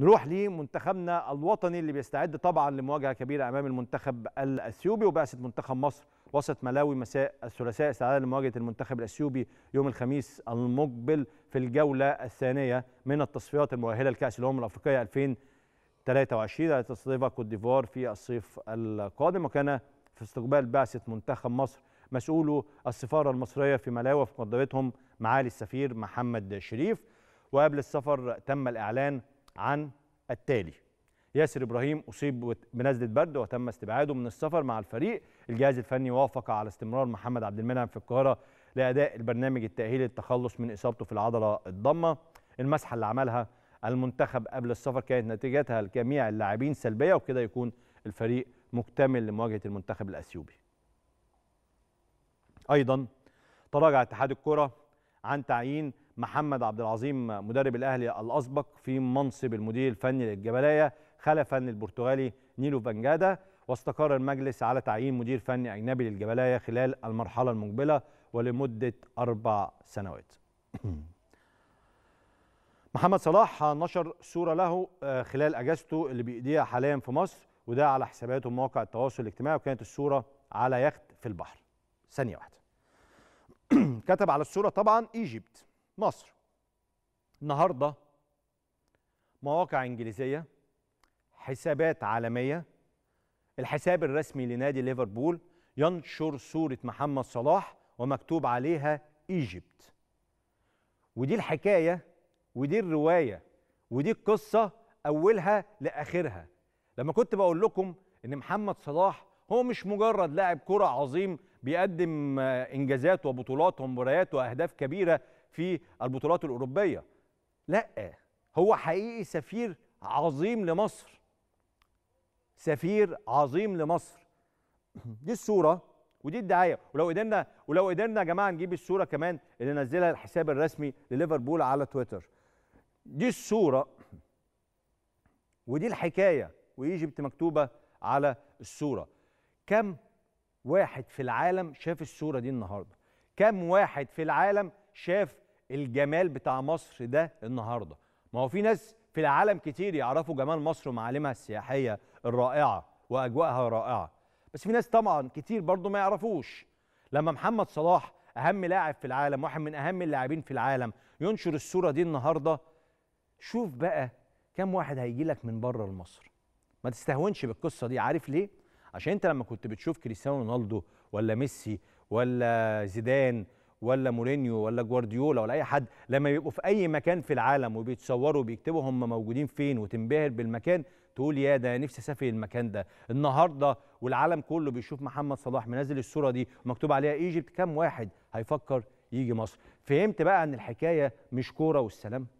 نروح لمنتخبنا الوطني اللي بيستعد طبعا لمواجهه كبيره امام المنتخب الاثيوبي وبعثه منتخب مصر وسط ملاوي مساء الثلاثاء استعداد لمواجهه المنتخب الاثيوبي يوم الخميس المقبل في الجوله الثانيه من التصفيات المؤهله لكاس الامم الافريقيه 2023 التي تستضيفها كوت ديفوار في الصيف القادم وكان في استقبال بعثه منتخب مصر مسؤول السفاره المصريه في ملاوي وفي مقدمتهم معالي السفير محمد شريف وقبل السفر تم الاعلان عن التالي ياسر ابراهيم اصيب بنزله برد وتم استبعاده من السفر مع الفريق الجهاز الفني وافق على استمرار محمد عبد المنعم في القاهره لاداء البرنامج التاهيلي للتخلص من اصابته في العضله الضمه المسحه اللي عملها المنتخب قبل السفر كانت نتيجتها لجميع اللاعبين سلبيه وكده يكون الفريق مكتمل لمواجهه المنتخب الاثيوبي ايضا تراجع اتحاد الكره عن تعيين محمد عبد العظيم مدرب الاهلي الاسبق في منصب المدير الفني للجبلايه خلفا للبرتغالي نيلو فانجادا واستقر المجلس على تعيين مدير فني اجنبي للجبلايه خلال المرحله المقبله ولمده اربع سنوات. محمد صلاح نشر صوره له آه، خلال اجازته اللي بيقضيها حاليا في مصر وده على حساباته مواقع التواصل الاجتماعي وكانت الصوره على يخت في البحر. ثانيه واحده. كتب على الصوره طبعا ايجيبت مصر النهارده مواقع انجليزيه حسابات عالميه الحساب الرسمي لنادي ليفربول ينشر صوره محمد صلاح ومكتوب عليها ايجيبت ودي الحكايه ودي الروايه ودي القصه اولها لاخرها لما كنت بقول لكم ان محمد صلاح هو مش مجرد لاعب كره عظيم بيقدم انجازات وبطولات ومباريات واهداف كبيره في البطولات الاوروبيه لا هو حقيقي سفير عظيم لمصر سفير عظيم لمصر دي الصوره ودي الدعايه ولو قدرنا ولو قدرنا يا جماعه نجيب الصوره كمان اللي نزلها الحساب الرسمي لليفربول على تويتر دي الصوره ودي الحكايه وايجيبت مكتوبه على الصوره كم واحد في العالم شاف الصوره دي النهارده كم واحد في العالم شاف الجمال بتاع مصر ده النهارده ما هو في ناس في العالم كتير يعرفوا جمال مصر ومعالمها السياحيه الرائعه واجواءها رائعه بس في ناس طبعا كتير برضه ما يعرفوش لما محمد صلاح اهم لاعب في العالم واحد من اهم اللاعبين في العالم ينشر الصوره دي النهارده شوف بقى كم واحد هيجي لك من بره مصر. ما تستهونش بالقصه دي عارف ليه عشان انت لما كنت بتشوف كريستيانو رونالدو ولا ميسي ولا زيدان ولا مورينيو ولا جوارديولا ولا اي حد لما بيبقوا في اي مكان في العالم وبيتصوروا وبيكتبوا هم موجودين فين وتنبهر بالمكان تقول يا ده نفسي اسافر المكان ده النهارده والعالم كله بيشوف محمد صلاح منزل الصوره دي ومكتوب عليها ايجيبت كام واحد هيفكر يجي مصر فهمت بقى ان الحكايه مش كوره والسلام